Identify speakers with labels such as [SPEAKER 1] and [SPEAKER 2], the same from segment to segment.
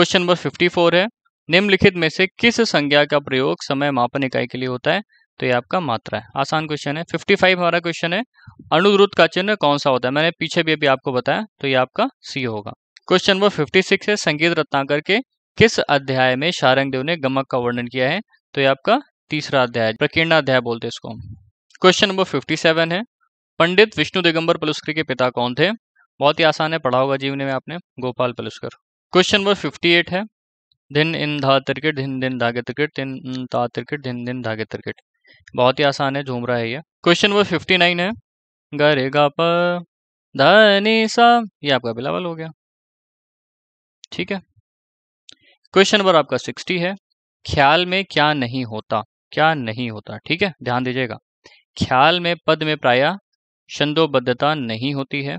[SPEAKER 1] question number 54 है निम्नलिखित में से किस संज्ञा का प्रयोग समय मापन इकाई के लिए होता है तो ये आपका मात्रा है आसान क्वेश्चन है 55 हमारा क्वेश्चन है अनुद्रुत का चिन्ह कौन सा होता है मैंने पीछे भी अभी आपको बताया तो ये आपका सी होगा क्वेश्चन नंबर 56 है संगीत रत्नाकर के किस अध्याय में शारंग देव ने गमक का वर्णन किया है तो ये आपका तीसरा अध्याय प्रकीर्णा अध्याय बोलते हैं इसको क्वेश्चन नंबर सेवन है पंडित विष्णु दिगंबर पलुस्कर के पिता कौन थे बहुत ही आसान है पढ़ा होगा जीवन में आपने Gopal Paluskar question number fifty eight है धिन इन धा क्रिकेट धिन दिन धागे क्रिकेट धिन ता क्रिकेट दिन दिन धागे क्रिकेट बहुत ही आसान है झूम रहा है ये क्वेश्चन नंबर फिफ्टी नाइन है गरे गा प धनी सा ये आपका बिलावल हो गया ठीक है क्वेश्चन नंबर आपका सिक्सटी है ख्याल में क्या नहीं होता क्या नहीं होता ठीक है ध्यान दीजिएगा ख्याल में पद में प्राय छंदोबद्धता नहीं होती है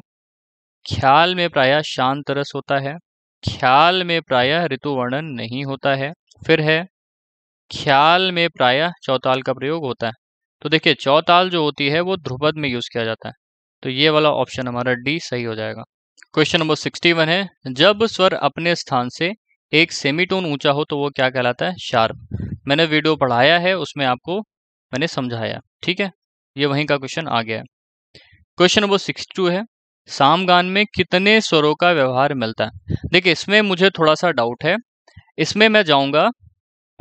[SPEAKER 1] ख्याल में प्राय शांत रस होता है ख्याल में प्रायः ऋतु वर्णन नहीं होता है फिर है ख्याल में प्रायः चौताल का प्रयोग होता है तो देखिए चौताल जो होती है वो ध्रुपद में यूज़ किया जाता है तो ये वाला ऑप्शन हमारा डी सही हो जाएगा क्वेश्चन नंबर सिक्सटी वन है जब स्वर अपने स्थान से एक सेमीटोन ऊंचा हो तो वो क्या कहलाता है शार्प मैंने वीडियो पढ़ाया है उसमें आपको मैंने समझाया ठीक है ये वहीं का क्वेश्चन आ गया है क्वेश्चन नंबर सिक्सटी टू है सामगान में कितने स्वरों का व्यवहार मिलता है देखिए इसमें मुझे थोड़ा सा डाउट है इसमें मैं जाऊंगा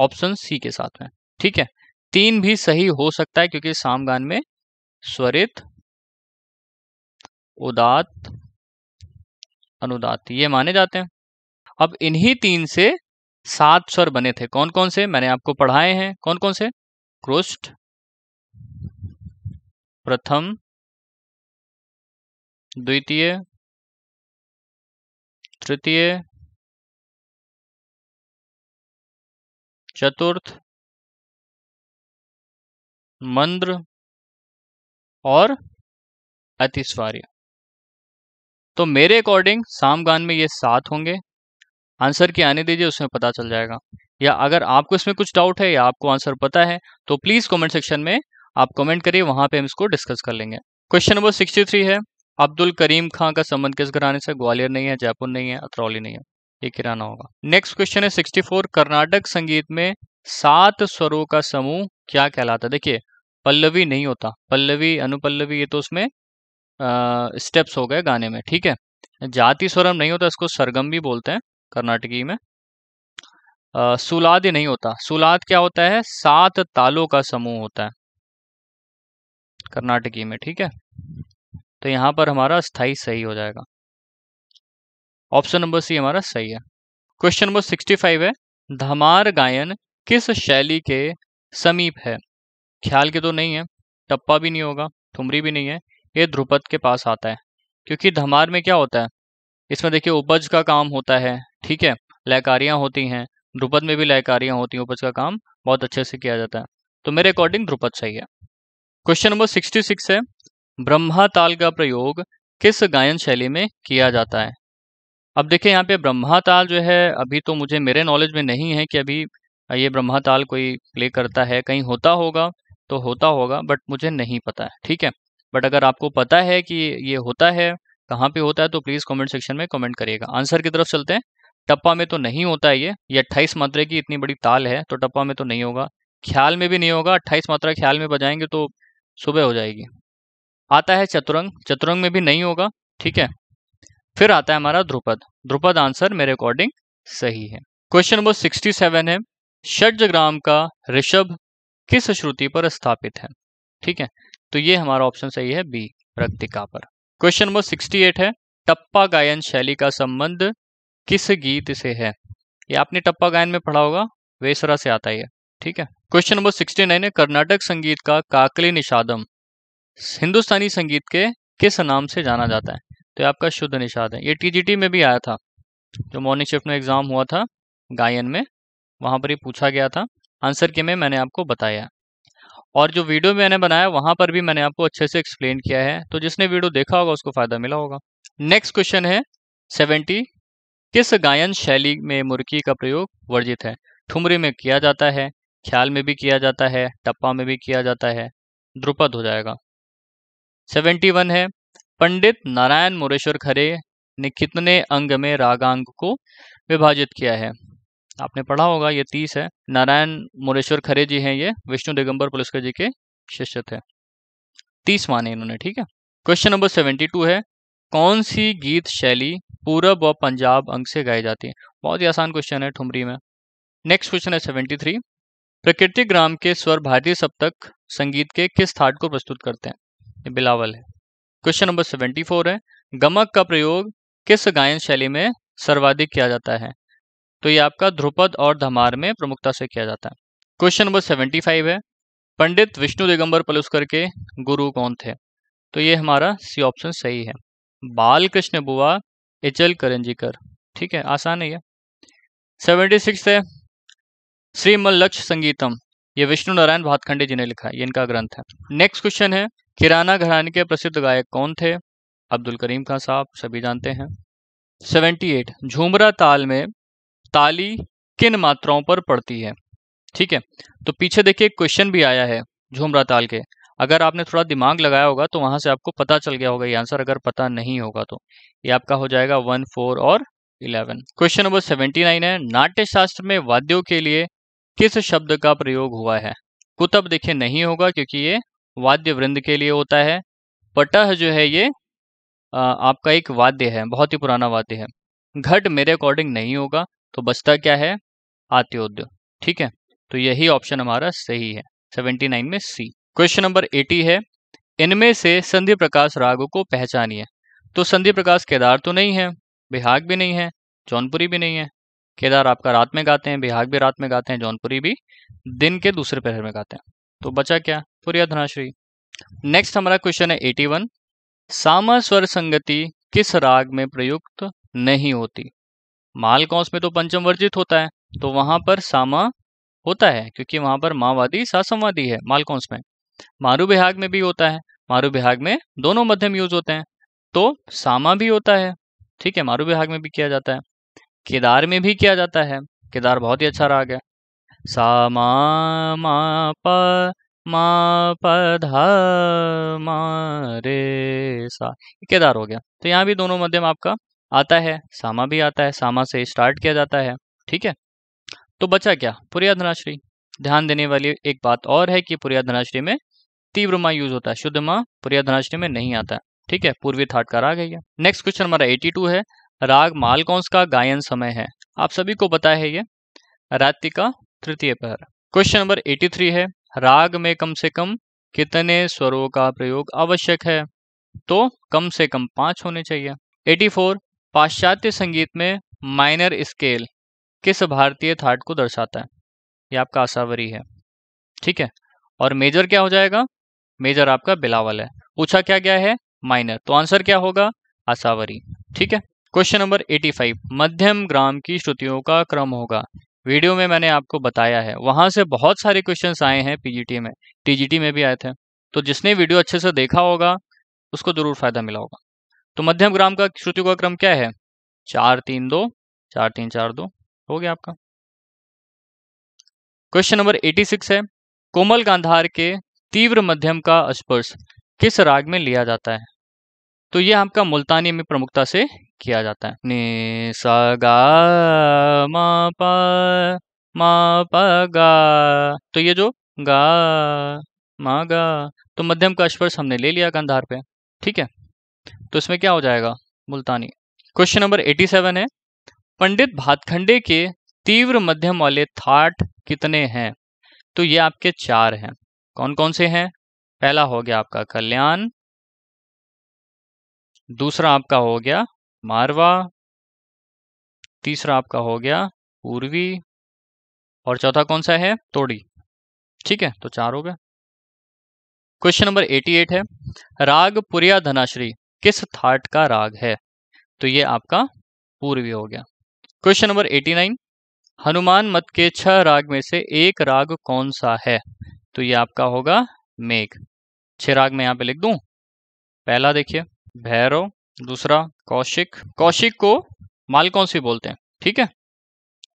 [SPEAKER 1] ऑप्शन सी के साथ में ठीक है तीन भी सही हो सकता है क्योंकि सामगान में स्वरित उदात अनुदात ये माने जाते हैं अब इन्हीं तीन से सात स्वर बने थे कौन कौन से मैंने आपको पढ़ाए हैं कौन कौन से क्रुष्ट प्रथम द्वितीय तृतीय चतुर्थ मंद्र और अतिस्वार्य तो मेरे अकॉर्डिंग सामगान में ये सात होंगे आंसर की आने दीजिए उसमें पता चल जाएगा या अगर आपको इसमें कुछ डाउट है या आपको आंसर पता है तो प्लीज़ कमेंट सेक्शन में आप कमेंट करिए वहां पे हम इसको डिस्कस कर लेंगे क्वेश्चन नंबर सिक्सटी थ्री है अब्दुल करीम खां का संबंध किस घराने से ग्वालियर नहीं है जयपुर नहीं है अतरौली नहीं है ये किराना होगा नेक्स्ट क्वेश्चन है 64 कर्नाटक संगीत में सात स्वरों का समूह क्या कहलाता है देखिए पल्लवी नहीं होता पल्लवी अनुपल्लवी ये तो उसमें स्टेप्स हो गए गाने में ठीक है जाति स्वरम नहीं होता इसको सरगम भी बोलते हैं कर्नाटकी में सुलाद नहीं होता सुलाद क्या होता है सात तालों का समूह होता है कर्नाटकी में ठीक है तो यहाँ पर हमारा स्थाई सही हो जाएगा ऑप्शन नंबर सी हमारा सही है क्वेश्चन नंबर सिक्सटी फाइव है धमार गायन किस शैली के समीप है ख्याल के तो नहीं है टप्पा भी नहीं होगा ठुमरी भी नहीं है ये ध्रुपद के पास आता है क्योंकि धमार में क्या होता है इसमें देखिए उपज का काम होता है ठीक है लयकारियाँ होती हैं ध्रुपद में भी लयकारियाँ होती हैं उपज का काम बहुत अच्छे से किया जाता है तो मेरे अकॉर्डिंग ध्रुपद सही है क्वेश्चन नंबर सिक्सटी सिक्स है ब्रह्मा ताल का प्रयोग किस गायन शैली में किया जाता है अब देखिए यहाँ पे ब्रह्मा ताल जो है अभी तो मुझे मेरे नॉलेज में नहीं है कि अभी ये ब्रह्मा ताल कोई प्ले करता है कहीं होता होगा तो होता होगा बट मुझे नहीं पता है ठीक है बट अगर आपको पता है कि ये होता है कहाँ पे होता है तो प्लीज़ कमेंट सेक्शन में कमेंट करिएगा आंसर की तरफ चलते हैं टप्पा में तो नहीं होता है ये ये अट्ठाईस मात्रा की इतनी बड़ी ताल है तो टप्पा में तो नहीं होगा ख्याल में भी नहीं होगा अट्ठाईस मात्रा ख्याल में बजाएंगे तो सुबह हो जाएगी आता है चतुरंग चतुरंग में भी नहीं होगा ठीक है फिर आता है हमारा ध्रुपद ध्रुपद आंसर मेरे अकॉर्डिंग सही है क्वेश्चन नंबर सिक्सटी सेवन है षडग्राम का ऋषभ किस श्रुति पर स्थापित है ठीक है तो ये हमारा ऑप्शन सही है बी रक्तिका पर क्वेश्चन नंबर सिक्सटी एट है टप्पा गायन शैली का संबंध किस गीत से है ये आपने टप्पा गायन में पढ़ा होगा वेसरा से आता है ठीक है क्वेश्चन नंबर सिक्सटी नाइन है कर्नाटक संगीत का काकली निषादम हिंदुस्तानी संगीत के किस नाम से जाना जाता है तो ये आपका शुद्ध निषाद है ये टीजीटी में भी आया था जो मॉर्निंग शिफ्ट में एग्ज़ाम हुआ था गायन में वहां पर ही पूछा गया था आंसर के में मैंने आपको बताया और जो वीडियो मैंने बनाया वहां पर भी मैंने आपको अच्छे से एक्सप्लेन किया है तो जिसने वीडियो देखा होगा उसको फ़ायदा मिला होगा नेक्स्ट क्वेश्चन है सेवेंटी किस गायन शैली में मुर्की का प्रयोग वर्जित है ठुमरी में किया जाता है ख्याल में भी किया जाता है टप्पा में भी किया जाता है द्रुपद हो जाएगा सेवेंटी वन है पंडित नारायण मोरेश्वर खरे ने कितने अंग में रागांग को विभाजित किया है आपने पढ़ा होगा ये तीस है नारायण मोरेश्वर खरे जी हैं ये विष्णु दिगंबर पुलिस जी के शिष्य थे तीस माने इन्होंने ठीक है क्वेश्चन नंबर सेवेंटी टू है कौन सी गीत शैली पूरब व पंजाब अंग से गाई जाती है बहुत ही आसान क्वेश्चन है ठुमरी में नेक्स्ट क्वेश्चन है सेवेंटी थ्री प्रकृति ग्राम के स्वर भारतीय सप्तक संगीत के किस थाट को प्रस्तुत करते हैं ये बिलावल है क्वेश्चन नंबर सेवेंटी फोर है गमक का प्रयोग किस गायन शैली में सर्वाधिक किया जाता है तो ये आपका ध्रुपद और धमार में प्रमुखता से किया जाता है क्वेश्चन नंबर सेवेंटी फाइव है पंडित विष्णु दिगंबर पलुस्कर के गुरु कौन थे तो ये हमारा सी ऑप्शन सही है बाल कृष्ण बुआ इचल करंजीकर ठीक है आसान है यह सेवेंटी सिक्स है श्रीमल लक्ष्य संगीतम ये विष्णु नारायण भातखंडे जी ने लिखा ये इनका ग्रंथ है नेक्स्ट क्वेश्चन है किराना घराने के प्रसिद्ध गायक कौन थे अब्दुल करीम खान साहब सभी जानते हैं 78 झूमरा ताल में ताली किन मात्राओं पर पड़ती है ठीक है तो पीछे देखिए क्वेश्चन भी आया है झूमरा ताल के अगर आपने थोड़ा दिमाग लगाया होगा तो वहां से आपको पता चल गया होगा ये आंसर अगर पता नहीं होगा तो ये आपका हो जाएगा वन फोर और eleven question number seventy nine है नाट्य शास्त्र में वाद्यों के लिए किस शब्द का प्रयोग हुआ है कुतब देखिए नहीं होगा क्योंकि ये वाद्य वृंद के लिए होता है पटह जो है ये आपका एक वाद्य है बहुत ही पुराना वाद्य है घट मेरे अकॉर्डिंग नहीं होगा तो बचता क्या है आत्योद्य ठीक है तो यही ऑप्शन हमारा सही है 79 में सी क्वेश्चन नंबर 80 है इनमें से संधि प्रकाश राग को पहचानिए तो संधि प्रकाश केदार तो नहीं है बिहाग भी नहीं है जौनपुरी भी नहीं है केदार आपका रात में गाते हैं बिहार भी रात में गाते हैं जौनपुरी भी दिन के दूसरे पहर में गाते हैं तो बचा क्या पुरिया धनाश्री नेक्स्ट हमारा क्वेश्चन है वन सामा स्वर संगति किस राग में प्रयुक्त नहीं होती मालकौस में तो पंचम वर्जित होता है तो वहां पर सामा होता है क्योंकि वहां पर माओवादी सासमवादी है मालकौंस में मारू बिहाग में भी होता है मारू बिहाग में दोनों मध्यम यूज होते हैं तो सामा भी होता है ठीक है मारू बिहाग में भी किया जाता है केदार में भी किया जाता है केदार बहुत ही अच्छा राग है सा मा मा प मा प ध मा रे सा केदार हो गया तो यहाँ भी दोनों मध्यम आपका आता है सामा भी आता है सामा से स्टार्ट किया जाता है ठीक है तो बचा क्या पुरिया धनाश्री ध्यान देने वाली एक बात और है कि पुरिया धनाश्री में तीव्र माँ यूज होता है शुद्ध माँ पुरिया धनाश्री में नहीं आता ठीक है पूर्वी थाट का राग है नेक्स्ट क्वेश्चन हमारा 82 है राग मालकौंस का गायन समय है आप सभी को पता है ये रात्रि का तृतीय पहर क्वेश्चन नंबर 83 है राग में कम से कम कितने स्वरों का प्रयोग आवश्यक है तो कम से कम पांच होने चाहिए 84 पाश्चात्य संगीत में माइनर स्केल किस भारतीय थाट को दर्शाता है ये आपका आसावरी है ठीक है और मेजर क्या हो जाएगा मेजर आपका बिलावल है पूछा क्या गया है माइनर तो आंसर क्या होगा आसावरी ठीक है क्वेश्चन नंबर 85 मध्यम ग्राम की श्रुतियों का क्रम होगा वीडियो में मैंने आपको बताया है वहां से बहुत सारे क्वेश्चन आए हैं पीजीटी में टीजीटी में भी आए थे तो जिसने वीडियो अच्छे से देखा होगा उसको जरूर फायदा मिला होगा तो मध्यम ग्राम का श्रुतियों का क्रम क्या है चार तीन दो चार तीन चार दो हो गया आपका क्वेश्चन नंबर 86 है कोमल गांधार के तीव्र मध्यम का स्पर्श किस राग में लिया जाता है तो यह आपका मुल्तानी में प्रमुखता से किया जाता है नि सा गा मा प मा प गा तो ये जो गा मा गा तो मध्यम का स्पर्श हमने ले लिया कंधार पे ठीक है तो इसमें क्या हो जाएगा मुल्तानी क्वेश्चन नंबर 87 है पंडित भातखंडे के तीव्र मध्यम वाले थाट कितने हैं तो ये आपके चार हैं कौन कौन से हैं पहला हो गया आपका कल्याण दूसरा आपका हो गया मारवा तीसरा आपका हो गया पूर्वी और चौथा कौन सा है तोड़ी ठीक है तो चार हो गए क्वेश्चन नंबर 88 है राग पुरिया धनाश्री किस थाट का राग है तो ये आपका पूर्वी हो गया क्वेश्चन नंबर 89 हनुमान मत के छह राग में से एक राग कौन सा है तो ये आपका होगा मेघ छह राग में यहां पे लिख दू पहला देखिए भैरव दूसरा कौशिक कौशिक को सी बोलते हैं ठीक है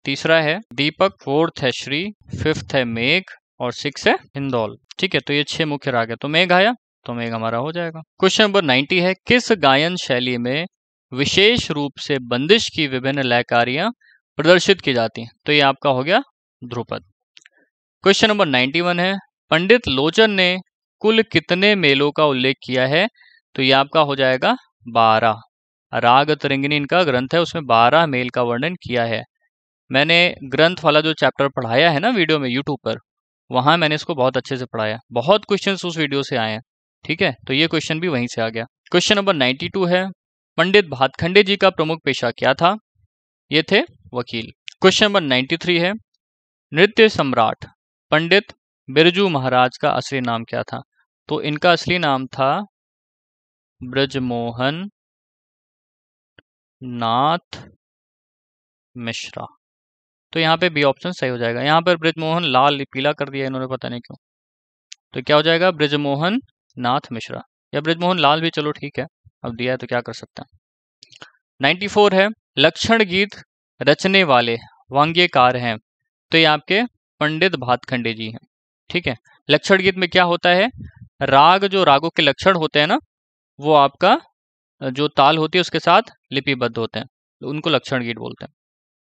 [SPEAKER 1] तीसरा है दीपक फोर्थ है श्री फिफ्थ है मेघ और सिक्स है हिंदौल ठीक है तो ये छह मुख्य राग है तो मेघ आया तो मेघ हमारा हो जाएगा क्वेश्चन नंबर नाइन्टी है किस गायन शैली में विशेष रूप से बंदिश की विभिन्न लयकारियां प्रदर्शित की जाती हैं तो ये आपका हो गया Dhrupad question number ninety one है पंडित लोचन ने कुल कितने मेलों का उल्लेख किया है तो ये आपका हो जाएगा बारह राग तरंगिनी इनका ग्रंथ है उसमें बारह मेल का वर्णन किया है मैंने ग्रंथ वाला जो चैप्टर पढ़ाया है ना वीडियो में यूट्यूब पर वहाँ मैंने इसको बहुत अच्छे से पढ़ाया बहुत क्वेश्चन उस वीडियो से आए हैं ठीक है तो ये क्वेश्चन भी वहीं से आ गया क्वेश्चन नंबर टू है पंडित भातखंडे जी का प्रमुख पेशा क्या था ये थे वकील क्वेश्चन नंबर थ्री है नृत्य सम्राट पंडित बिरजू महाराज का असली नाम क्या था तो इनका असली नाम था ब्रजमोहन नाथ मिश्रा तो यहाँ पे बी ऑप्शन सही हो जाएगा यहाँ पर ब्रजमोहन लाल पीला कर दिया इन्होंने पता नहीं क्यों तो क्या हो जाएगा ब्रजमोहन नाथ मिश्रा या ब्रजमोहन लाल भी चलो ठीक है अब दिया है तो क्या कर सकते हैं 94 है लक्षण गीत रचने वाले वांग्यकार हैं तो ये आपके पंडित भातखंडे जी हैं ठीक है लक्षण गीत में क्या होता है राग जो रागों के लक्षण होते हैं ना वो आपका जो ताल होती है उसके साथ लिपिबद्ध होते हैं तो उनको लक्षण गीत बोलते हैं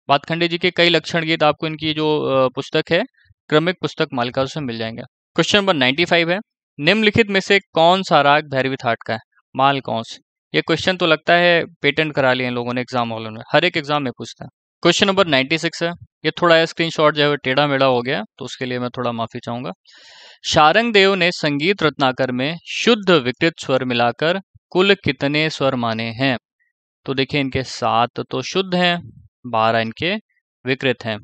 [SPEAKER 1] बातखंडे जी के कई लक्षण गीत आपको इनकी जो पुस्तक है क्रमिक पुस्तक मालिका उसमें मिल जाएंगे क्वेश्चन नंबर नाइनटी फाइव है निम्नलिखित में से कौन सा राग भैरवी थाट का है माल कौन से ये क्वेश्चन तो लगता है पेटेंट करा लिए लोगों ने एग्जाम हॉल में हर एक एग्जाम में पूछता है क्वेश्चन नंबर 96 है ये थोड़ा स्क्रीनशॉट जो है टेढ़ा मेढ़ा हो गया तो उसके लिए मैं थोड़ा माफी चाहूंगा शारंग देव ने संगीत रत्नाकर में शुद्ध विकृत स्वर मिलाकर कुल कितने स्वर माने हैं तो देखिए इनके सात तो शुद्ध हैं बारह इनके विकृत हैं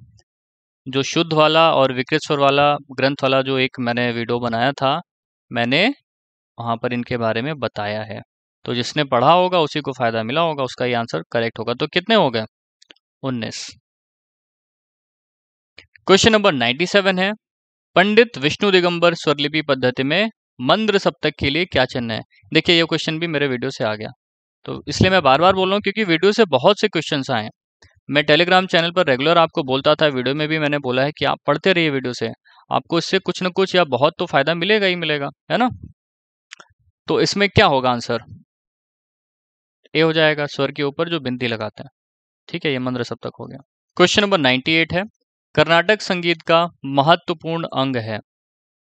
[SPEAKER 1] जो शुद्ध वाला और विकृत स्वर वाला ग्रंथ वाला जो एक मैंने वीडियो बनाया था मैंने वहां पर इनके बारे में बताया है तो जिसने पढ़ा होगा उसी को फायदा मिला होगा उसका ये आंसर करेक्ट होगा तो कितने हो गए उन्नीस क्वेश्चन नंबर 97 है पंडित विष्णु दिगंबर स्वरलिपि पद्धति में मंद्र सप्तक के लिए क्या चिन्ह है देखिए ये क्वेश्चन भी मेरे वीडियो से आ गया तो इसलिए मैं बार बार बोल रहा हूँ क्योंकि वीडियो से बहुत से क्वेश्चन आए हैं मैं टेलीग्राम चैनल पर रेगुलर आपको बोलता था वीडियो में भी मैंने बोला है कि आप पढ़ते रहिए वीडियो से आपको इससे कुछ ना कुछ या बहुत तो फायदा मिलेगा ही मिलेगा है ना तो इसमें क्या होगा आंसर ए हो जाएगा स्वर के ऊपर जो बिंदी लगाते हैं ठीक है ये मंद्र सप्तक हो गया क्वेश्चन नंबर 98 है कर्नाटक संगीत का महत्वपूर्ण अंग है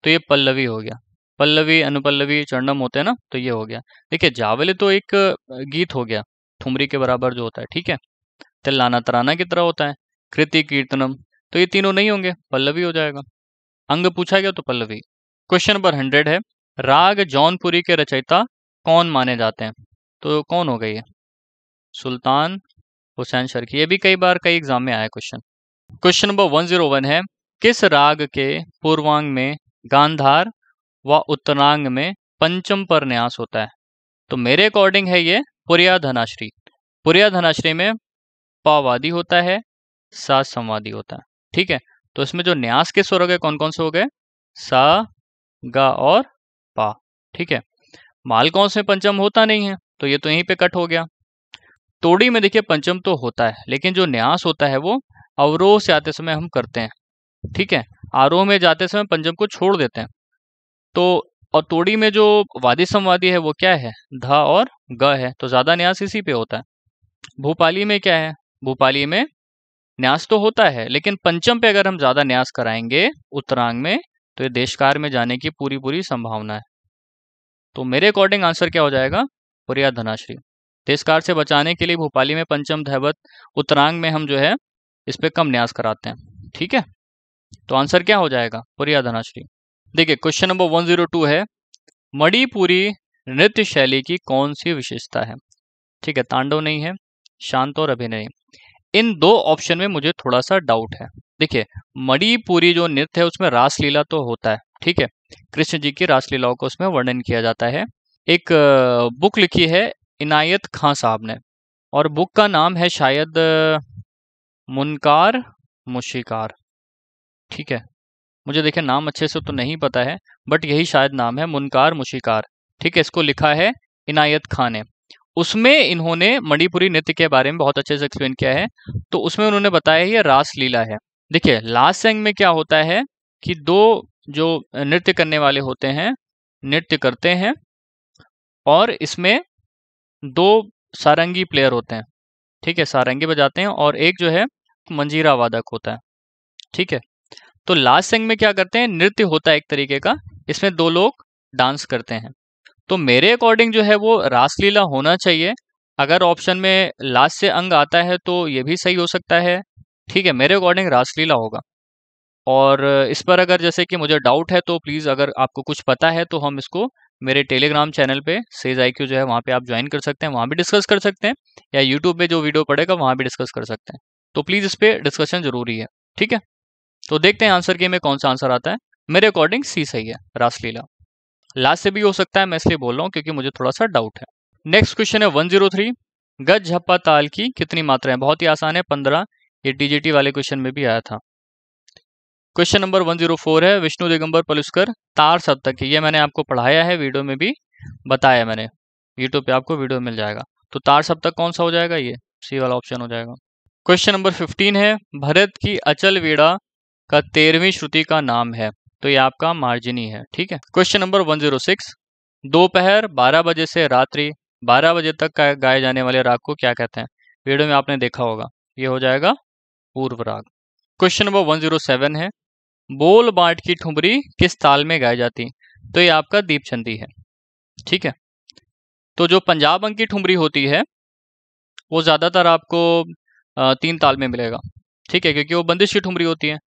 [SPEAKER 1] तो ये पल्लवी हो गया पल्लवी अनुपल्लवी चरणम होते हैं ना तो ये हो गया देखिए जावली तो एक गीत हो गया ठुमरी के बराबर जो होता है ठीक है तिल्लाना तराना की तरह होता है कृति कीर्तनम तो ये तीनों नहीं होंगे पल्लवी हो जाएगा अंग पूछा गया तो पल्लवी क्वेश्चन नंबर हंड्रेड है राग जौनपुरी के रचयिता कौन माने जाते हैं तो कौन हो गई है सुल्तान हुसैन शर्की ये भी कई बार कई एग्जाम में आया question question number one zero one है किस राग के पूर्वांग में गांधार व उत्तरांग में पंचम पर न्यास होता है तो मेरे अकॉर्डिंग है ये पुरिया धनाश्री पुरिया धनाश्री में पावादी होता है सा संवादी होता है ठीक है तो इसमें जो न्यास के स्वर हो गए कौन कौन से हो गए सा गा और पा ठीक है माल कौन से पंचम होता नहीं है तो ये तो यहीं पे कट हो गया तोड़ी में देखिए पंचम तो होता है लेकिन जो न्यास होता है वो अवरोह से आते समय हम करते हैं ठीक है आरोह में जाते समय पंचम को छोड़ देते हैं तो और तोड़ी में जो वादी संवादी है वो क्या है ध और ग है तो ज़्यादा न्यास इसी पे होता है भूपाली में क्या है भूपाली में न्यास तो होता है लेकिन पंचम पे अगर हम ज़्यादा न्यास कराएंगे उत्तरांग में तो ये देशकार में जाने की पूरी पूरी संभावना है तो मेरे अकॉर्डिंग आंसर क्या हो जाएगा पुरिया धनाश्री तेजकार से बचाने के लिए भोपाली में पंचम धैवत उत्तरांग में हम जो है इस पर कम न्यास कराते हैं ठीक है तो आंसर क्या हो जाएगा पुरिया धनाश्री देखिए क्वेश्चन नंबर टू है मणिपुरी नृत्य शैली की कौन सी विशेषता है ठीक है तांडव नहीं है शांत और अभिनय इन दो ऑप्शन में मुझे थोड़ा सा डाउट है देखिए मणिपुरी जो नृत्य है उसमें रासलीला तो होता है ठीक है कृष्ण जी की रासलीलाओं को उसमें वर्णन किया जाता है एक बुक लिखी है इनायत खां साहब ने और बुक का नाम है शायद मुनकार मुशिकार ठीक है मुझे देखिए नाम अच्छे से तो नहीं पता है बट यही शायद नाम है मुनकार मुशिकार ठीक है इसको लिखा है इनायत खान ने उसमें इन्होंने मणिपुरी नृत्य के बारे में बहुत अच्छे से एक्सप्लेन किया है तो उसमें उन्होंने बताया ये रास लीला है देखिए लास्ट सेंग में क्या होता है कि दो जो नृत्य करने वाले होते हैं नृत्य करते हैं और इसमें दो सारंगी प्लेयर होते हैं ठीक है सारंगी बजाते हैं और एक जो है मंजीरा वादक होता है ठीक है तो लास्ट संग में क्या करते हैं नृत्य होता है एक तरीके का इसमें दो लोग डांस करते हैं तो मेरे अकॉर्डिंग जो है वो रासलीला होना चाहिए अगर ऑप्शन में लास्ट से अंग आता है तो ये भी सही हो सकता है ठीक है मेरे अकॉर्डिंग रासलीला होगा और इस पर अगर जैसे कि मुझे डाउट है तो प्लीज़ अगर आपको कुछ पता है तो हम इसको मेरे टेलीग्राम चैनल पे सेज आई जो है वहाँ पे आप ज्वाइन कर सकते हैं वहाँ भी डिस्कस कर सकते हैं या यूट्यूब पे जो वीडियो पड़ेगा वहाँ भी डिस्कस कर सकते हैं तो प्लीज़ इस पर डिस्कशन ज़रूरी है ठीक है तो देखते हैं आंसर के में कौन सा आंसर आता है मेरे अकॉर्डिंग सी सही है रासलीला लास्ट से भी हो सकता है मैं इसलिए बोल रहा हूँ क्योंकि मुझे थोड़ा सा डाउट है नेक्स्ट क्वेश्चन है वन जीरो थ्री गज झप्पा ताल की कितनी मात्राएं बहुत ही आसान है पंद्रह ये टीजीटी वाले क्वेश्चन में भी आया था क्वेश्चन नंबर 104 है विष्णु दिगंबर पलुष्कर तार सप्तक ये मैंने आपको पढ़ाया है वीडियो में भी बताया मैंने यूट्यूब पे आपको वीडियो मिल जाएगा तो तार सप्तक कौन सा हो जाएगा ये सी वाला ऑप्शन हो जाएगा क्वेश्चन नंबर 15 है भरत की अचल वीड़ा का तेरहवीं श्रुति का नाम है तो ये आपका मार्जिनी है ठीक है क्वेश्चन नंबर सिक्स दोपहर बारह बजे से रात्रि बारह बजे तक गाए जाने वाले राग को क्या कहते हैं वीडियो में आपने देखा होगा ये हो जाएगा पूर्व राग क्वेश्चन नंबर 107 है बोल बाट की ठुमरी किस ताल में गाई जाती तो ये आपका दीप छंदी है ठीक है तो जो पंजाब अंग की ठुमरी होती है वो ज़्यादातर आपको तीन ताल में मिलेगा ठीक है क्योंकि वो बंदिश की ठुमरी होती है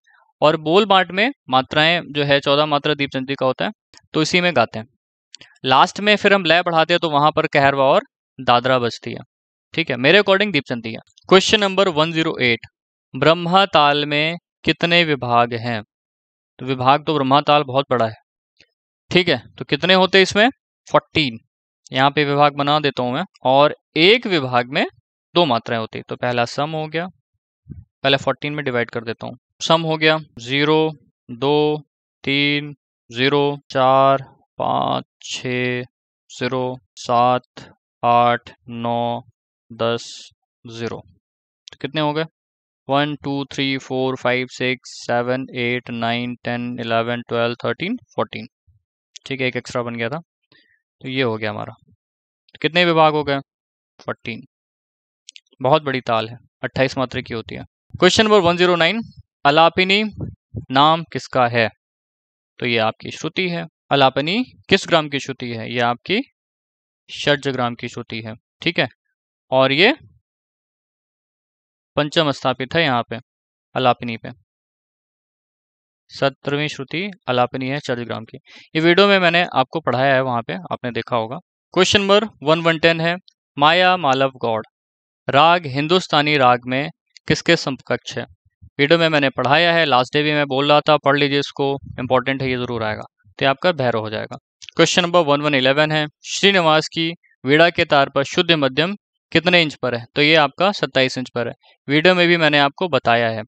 [SPEAKER 1] और बोल बाट में मात्राएं जो है चौदह मात्रा दीप चंदी का होता है तो इसी में गाते हैं लास्ट में फिर हम लय बढ़ाते हैं तो वहां पर कहरवा और दादरा बजती है ठीक है मेरे अकॉर्डिंग दीप चंदी है question number one zero eight ब्रह्मा ताल में कितने विभाग हैं तो विभाग तो ब्रह्माताल बहुत बड़ा है ठीक है तो कितने होते इसमें फोर्टीन यहाँ पे विभाग बना देता हूँ मैं और एक विभाग में दो मात्राएं होती तो पहला सम हो गया पहले फोर्टीन में डिवाइड कर देता हूँ सम हो गया जीरो दो तीन जीरो चार पाँच छ जीरो सात आठ नौ दस जीरो तो कितने हो गए one two three four five six seven eight nine ten eleven twelve thirteen fourteen ठीक है एक एक्स्ट्रा बन गया था तो ये हो गया हमारा तो कितने विभाग हो गए फोर्टीन बहुत बड़ी ताल है अट्ठाईस मात्र की होती है question number one zero nine अलापिनी नाम किसका है तो ये आपकी श्रुति है अलापिनी किस ग्राम की श्रुति है ये आपकी षट ग्राम की श्रुति है ठीक है और ये पंचम स्थापित है यहाँ पे अलापिनी पे सत्रहवीं श्रुति अलापिनी है चर्चग्राम की ये वीडियो में मैंने आपको पढ़ाया है वहां पे आपने देखा होगा question number one one ten है माया मालव गौड़ राग हिंदुस्तानी राग में किसके समकक्ष है वीडियो में मैंने पढ़ाया है लास्ट डे भी मैं बोल रहा था पढ़ लीजिए इसको इंपॉर्टेंट है ये जरूर आएगा तो आपका भैरव हो जाएगा question number one one eleven है श्रीनिवास की वीड़ा के तार पर शुद्ध मध्यम कितने इंच पर है तो ये आपका 27 इंच पर है वीडियो में भी मैंने आपको बताया है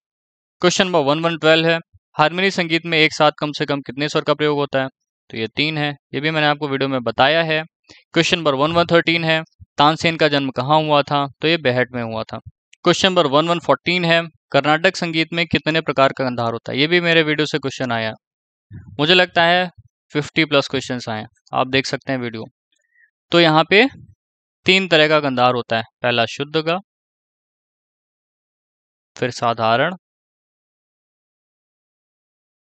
[SPEAKER 1] question number one one twelve है हारमोनी संगीत में एक साथ कम से कम कितने स्वर का प्रयोग होता है तो ये तीन है ये भी मैंने आपको वीडियो में बताया है question number one one thirteen है तानसेन का जन्म कहाँ हुआ था तो ये बेहट में हुआ था question number one one fourteen है कर्नाटक संगीत में कितने प्रकार का गंधार होता है ये भी मेरे वीडियो से क्वेश्चन आया मुझे लगता है फिफ्टी प्लस क्वेश्चन आए आप देख सकते हैं वीडियो तो यहाँ पे तीन तरह का गंधार होता है पहला शुद्ध का फिर साधारण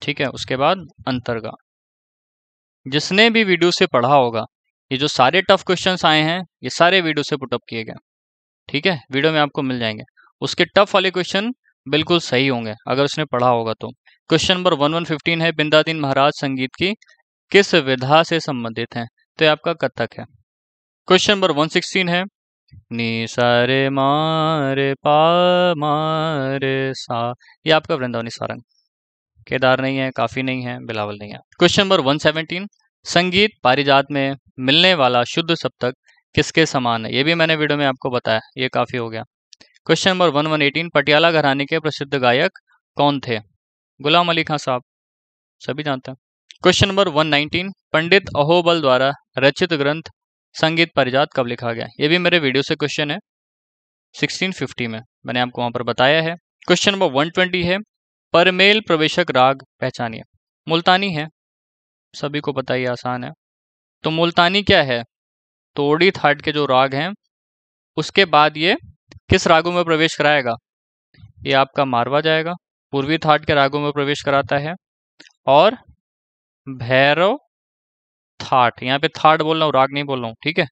[SPEAKER 1] ठीक है उसके बाद अंतर का जिसने भी वीडियो से पढ़ा होगा ये जो सारे टफ क्वेश्चन आए हैं ये सारे वीडियो से पुटअप किए गए ठीक है वीडियो में आपको मिल जाएंगे उसके टफ वाले क्वेश्चन बिल्कुल सही होंगे अगर उसने पढ़ा होगा तो question number one one fifteen है बिंदादीन महाराज संगीत की किस विधा से संबंधित है तो ये आपका कथक है क्वेश्चन नंबर 116 है नी सारे मारे पा मारे सा ये आपका वृंदावनी सारंग केदार नहीं है काफी नहीं है बिलावल नहीं है क्वेश्चन नंबर 117 संगीत पारिजात में मिलने वाला शुद्ध सप्तक किसके समान है ये भी मैंने वीडियो में आपको बताया ये काफी हो गया question number one one eighteen Patiala घराने के प्रसिद्ध गायक कौन थे गुलाम अली खान साहब सभी जानते हैं question number one nineteen Pandit Ahobal द्वारा रचित ग्रंथ संगीत परिजात कब लिखा गया ये भी मेरे वीडियो से क्वेश्चन है 1650 में मैंने आपको वहां पर बताया है क्वेश्चन नंबर 120 है परमेल प्रवेशक राग पहचानिए मुल्तानी है सभी को पता ही आसान है तो मुल्तानी क्या है तोड़ी थाट के जो राग हैं उसके बाद ये किस रागों में प्रवेश कराएगा ये आपका मारवा जाएगा पूर्वी थाट के रागों में प्रवेश कराता है और भैरव थाट यहाँ पे थाट बोल रहा हूँ राग नहीं बोल रहा हूँ ठीक है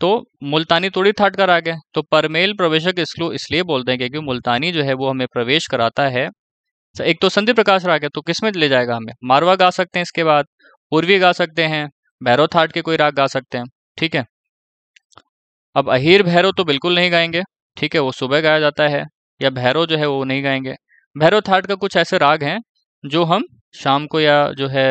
[SPEAKER 1] तो मुल्तानी थोड़ी थाट का राग है तो परमेल प्रवेशक इसको इसलिए बोलते हैं क्योंकि मुल्तानी जो है वो हमें प्रवेश कराता है एक तो संधि प्रकाश राग है तो किस में ले जाएगा हमें मारवा गा सकते हैं इसके बाद पूर्वी गा सकते हैं भैरव थाट के कोई राग गा सकते हैं ठीक है अब अहीर भैरव तो बिल्कुल नहीं गाएंगे ठीक है वो सुबह गाया जाता है या भैरव जो है वो नहीं गाएंगे भैरव थाट का कुछ ऐसे राग हैं जो हम शाम को या जो है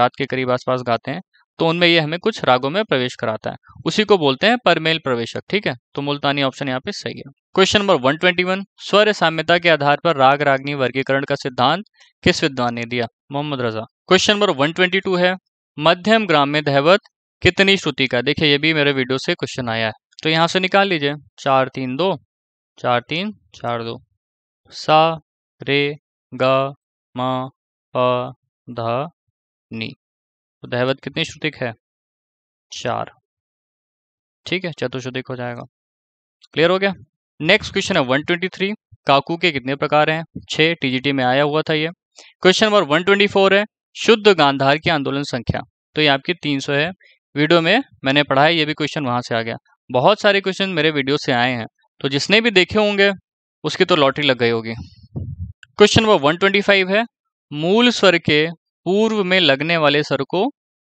[SPEAKER 1] रात के करीब आसपास गाते हैं तो उनमें ये हमें कुछ रागों में प्रवेश कराता है उसी को बोलते हैं परमेल प्रवेशक ठीक है तो मुल्तानी ऑप्शन यहाँ पे सही है क्वेश्चन नंबर 121 स्वर साम्यता के आधार पर राग रागनी वर्गीकरण का सिद्धांत किस विद्वान ने दिया मोहम्मद रजा क्वेश्चन नंबर 122 है मध्यम ग्राम में धैवत कितनी श्रुति का देखिए ये भी मेरे वीडियो से क्वेश्चन आया है तो यहाँ से निकाल लीजिए चार तीन दो चार तीन चार दो सा रे ग म प ध नी तो दहवत कितनी श्रुतिक है चार ठीक है चतुश्रुतिक हो जाएगा क्लियर हो गया नेक्स्ट क्वेश्चन है 123 काकू के कितने प्रकार हैं छः टीजीटी में आया हुआ था ये क्वेश्चन नंबर 124 है शुद्ध गांधार की आंदोलन संख्या तो ये आपकी 300 है वीडियो में मैंने पढ़ा है ये भी क्वेश्चन वहां से आ गया बहुत सारे क्वेश्चन मेरे वीडियो से आए हैं तो जिसने भी देखे होंगे उसकी तो लॉटरी लग गई होगी क्वेश्चन नंबर वन है मूल स्वर के पूर्व में लगने वाले सर को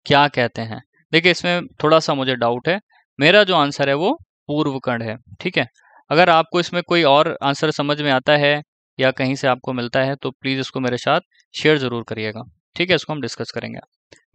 [SPEAKER 1] क्या कहते हैं देखिए इसमें थोड़ा सा मुझे डाउट है मेरा जो आंसर है वो पूर्व कर्ण है ठीक है अगर आपको इसमें कोई और आंसर समझ में आता है या कहीं से आपको मिलता है तो प्लीज़ इसको मेरे साथ शेयर ज़रूर करिएगा ठीक है इसको हम डिस्कस करेंगे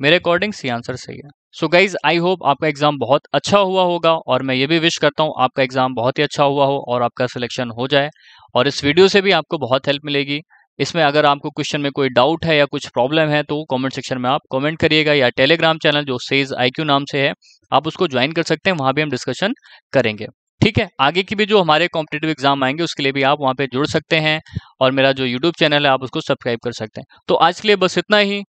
[SPEAKER 1] मेरे अकॉर्डिंग सी आंसर सही है सो गाइज आई होप आपका एग्जाम बहुत अच्छा हुआ होगा और मैं ये भी विश करता हूँ आपका एग्जाम बहुत ही अच्छा हुआ हो और आपका सिलेक्शन हो जाए और इस वीडियो से भी आपको बहुत हेल्प मिलेगी इसमें अगर आपको क्वेश्चन में कोई डाउट है या कुछ प्रॉब्लम है तो कमेंट सेक्शन में आप कमेंट करिएगा या टेलीग्राम चैनल जो सेज आईक्यू नाम से है आप उसको ज्वाइन कर सकते हैं वहां भी हम डिस्कशन करेंगे ठीक है आगे की भी जो हमारे कॉम्पिटेटिव एग्जाम आएंगे उसके लिए भी आप वहां पे जुड़ सकते हैं और मेरा जो यूट्यूब चैनल है आप उसको सब्सक्राइब कर सकते हैं तो आज के लिए बस इतना ही